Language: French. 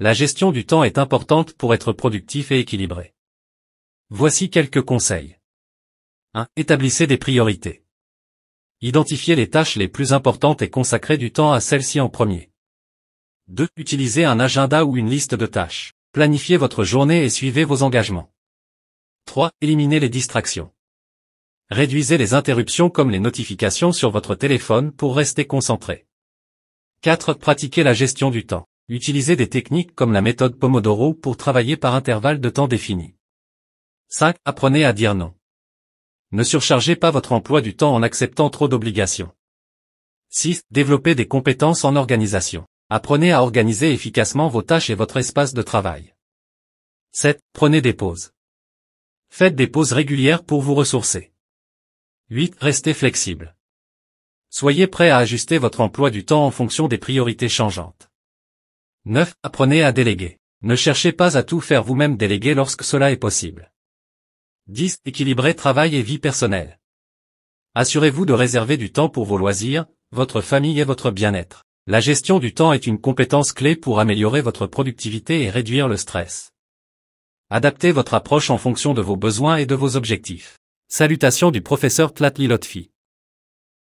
La gestion du temps est importante pour être productif et équilibré. Voici quelques conseils. 1. Établissez des priorités. Identifiez les tâches les plus importantes et consacrez du temps à celles-ci en premier. 2. Utilisez un agenda ou une liste de tâches. Planifiez votre journée et suivez vos engagements. 3. Éliminez les distractions. Réduisez les interruptions comme les notifications sur votre téléphone pour rester concentré. 4. Pratiquez la gestion du temps. Utilisez des techniques comme la méthode Pomodoro pour travailler par intervalles de temps définis. 5. Apprenez à dire non. Ne surchargez pas votre emploi du temps en acceptant trop d'obligations. 6. Développez des compétences en organisation. Apprenez à organiser efficacement vos tâches et votre espace de travail. 7. Prenez des pauses. Faites des pauses régulières pour vous ressourcer. 8. Restez flexible. Soyez prêt à ajuster votre emploi du temps en fonction des priorités changeantes. 9. Apprenez à déléguer. Ne cherchez pas à tout faire vous-même déléguer lorsque cela est possible. 10. Équilibrez travail et vie personnelle. Assurez-vous de réserver du temps pour vos loisirs, votre famille et votre bien-être. La gestion du temps est une compétence clé pour améliorer votre productivité et réduire le stress. Adaptez votre approche en fonction de vos besoins et de vos objectifs. Salutations du professeur Tlatli